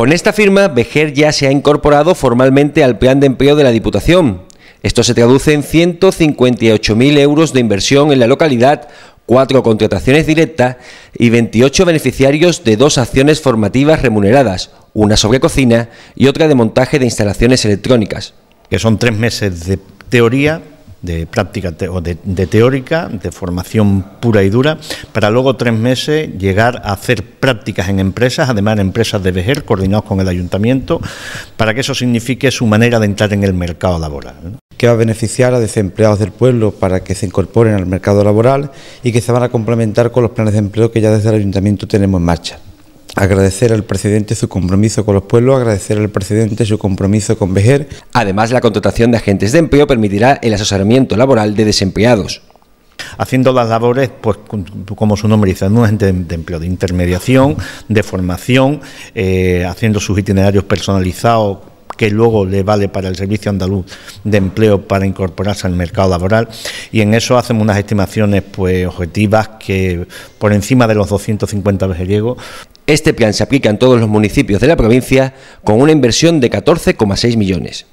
Con esta firma, Bejer ya se ha incorporado formalmente al plan de empleo de la Diputación. Esto se traduce en 158.000 euros de inversión en la localidad, cuatro contrataciones directas y 28 beneficiarios de dos acciones formativas remuneradas, una sobre cocina y otra de montaje de instalaciones electrónicas. Que son tres meses de teoría de práctica o de, teórica, de formación pura y dura, para luego tres meses llegar a hacer prácticas en empresas, además en empresas de vejer coordinados con el ayuntamiento, para que eso signifique su manera de entrar en el mercado laboral. que va a beneficiar a desempleados del pueblo para que se incorporen al mercado laboral y que se van a complementar con los planes de empleo que ya desde el ayuntamiento tenemos en marcha agradecer al presidente su compromiso con los pueblos, agradecer al presidente su compromiso con Vejer. Además, la contratación de agentes de empleo permitirá el asesoramiento laboral de desempleados haciendo las labores, pues como su nombre dice, un agente de empleo, de intermediación, de formación, eh, haciendo sus itinerarios personalizados que luego le vale para el Servicio Andaluz de Empleo para incorporarse al mercado laboral y en eso hacemos unas estimaciones pues objetivas que por encima de los 250 vejeriegos este plan se aplica en todos los municipios de la provincia con una inversión de 14,6 millones.